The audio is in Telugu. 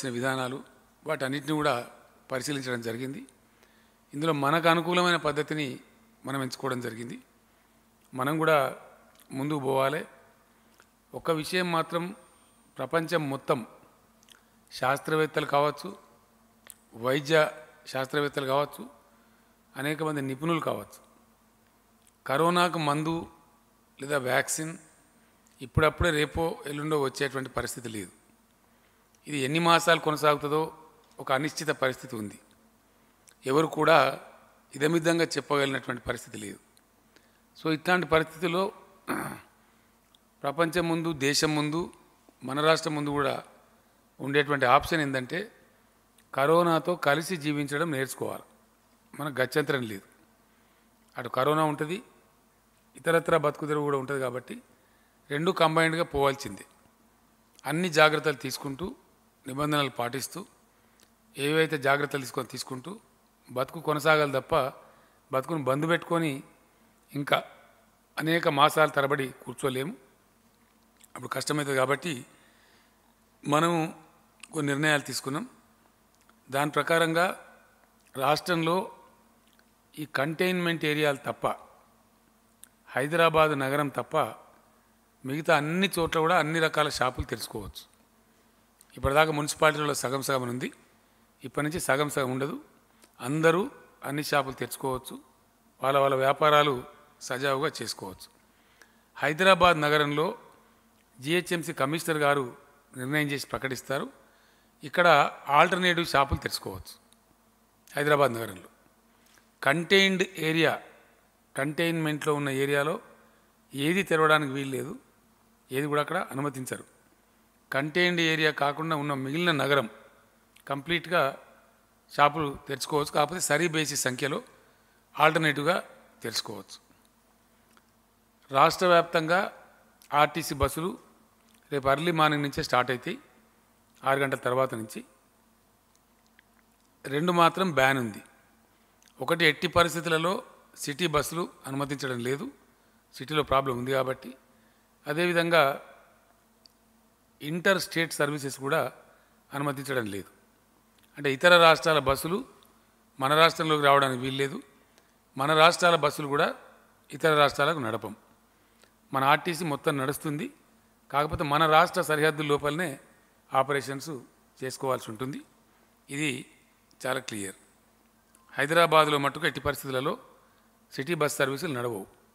చేయాల్సిన విధానాలు వాటన్నిటిని కూడా పరిశీలించడం జరిగింది ఇందులో మనకు అనుకూలమైన పద్ధతిని మనం ఎంచుకోవడం జరిగింది మనం కూడా ముందుకు పోవాలి ఒక విషయం మాత్రం ప్రపంచం మొత్తం శాస్త్రవేత్తలు కావచ్చు వైద్య శాస్త్రవేత్తలు కావచ్చు అనేక మంది నిపుణులు కావచ్చు కరోనాకు మందు లేదా వ్యాక్సిన్ ఇప్పుడప్పుడే రేపో ఎల్లుండో వచ్చేటువంటి పరిస్థితి లేదు ఇది ఎన్ని మాసాలు కొనసాగుతుందో ఒక అనిశ్చిత పరిస్థితి ఉంది ఎవరు కూడా ఇదమిద్దంగా చెప్పగలిగినటువంటి పరిస్థితి లేదు సో ఇట్లాంటి పరిస్థితుల్లో ప్రపంచం ముందు దేశం ముందు మన రాష్ట్రం ముందు కూడా ఉండేటువంటి ఆప్షన్ ఏంటంటే కరోనాతో కలిసి జీవించడం నేర్చుకోవాలి మనకు గత్యంతరం లేదు అటు కరోనా ఉంటుంది ఇతరత్ర బతుకుదెరువు కూడా ఉంటుంది కాబట్టి రెండు కంబైన్డ్గా పోవాల్సిందే అన్ని జాగ్రత్తలు తీసుకుంటూ నిబంధనలు పాటిస్తూ ఏవైతే జాగ్రత్తలు తీసుకొని తీసుకుంటూ బతుకు కొనసాగాలి తప్ప బతుకును బంద్ పెట్టుకొని ఇంకా అనేక మాసాల తరబడి కూర్చోలేము అప్పుడు కష్టమవుతుంది కాబట్టి మనము కొన్ని నిర్ణయాలు తీసుకున్నాం దాని ప్రకారంగా రాష్ట్రంలో ఈ కంటైన్మెంట్ ఏరియాలు తప్ప హైదరాబాద్ నగరం తప్ప మిగతా అన్ని చోట్ల కూడా అన్ని రకాల షాపులు తెలుసుకోవచ్చు ఇప్పటిదాకా మున్సిపాలిటీలో సగం సగం ఉంది ఇప్పటి నుంచి సగం సగం ఉండదు అందరూ అన్ని షాపులు తెచ్చుకోవచ్చు వాళ్ళ వాళ్ళ వ్యాపారాలు సజావుగా చేసుకోవచ్చు హైదరాబాద్ నగరంలో జిహెచ్ఎంసీ కమిషనర్ గారు నిర్ణయం చేసి ప్రకటిస్తారు ఇక్కడ ఆల్టర్నేటివ్ షాపులు తెచ్చుకోవచ్చు హైదరాబాద్ నగరంలో కంటైన్డ్ ఏరియా కంటైన్మెంట్లో ఉన్న ఏరియాలో ఏది తెరవడానికి వీలు లేదు ఏది కూడా అక్కడ అనుమతించరు కంటైన్డ్ ఏరియా కాకుండా ఉన్న మిగిలిన నగరం కంప్లీట్గా షాపులు తెరుచుకోవచ్చు కాకపోతే సరీ బేసిస్ సంఖ్యలో ఆల్టర్నేటివ్గా తెలుసుకోవచ్చు రాష్ట్ర వ్యాప్తంగా ఆర్టీసీ బస్సులు రేపు అర్లీ మార్నింగ్ నుంచే స్టార్ట్ అవుతాయి ఆరు గంటల తర్వాత నుంచి రెండు మాత్రం బ్యాన్ ఉంది ఒకటి ఎట్టి పరిస్థితులలో సిటీ బస్సులు అనుమతించడం లేదు సిటీలో ప్రాబ్లం ఉంది కాబట్టి అదేవిధంగా ఇంటర్ స్టేట్ సర్వీసెస్ కూడా అనుమతించడం లేదు అంటే ఇతర రాష్ట్రాల బస్సులు మన రాష్ట్రంలోకి రావడానికి వీల్లేదు మన రాష్ట్రాల బస్సులు కూడా ఇతర రాష్ట్రాలకు నడపం మన ఆర్టీసీ మొత్తం నడుస్తుంది కాకపోతే మన రాష్ట్ర సరిహద్దు లోపలనే ఆపరేషన్స్ చేసుకోవాల్సి ఉంటుంది ఇది చాలా క్లియర్ హైదరాబాద్లో మట్టుకు ఎట్టి పరిస్థితులలో సిటీ బస్ సర్వీసులు నడవవు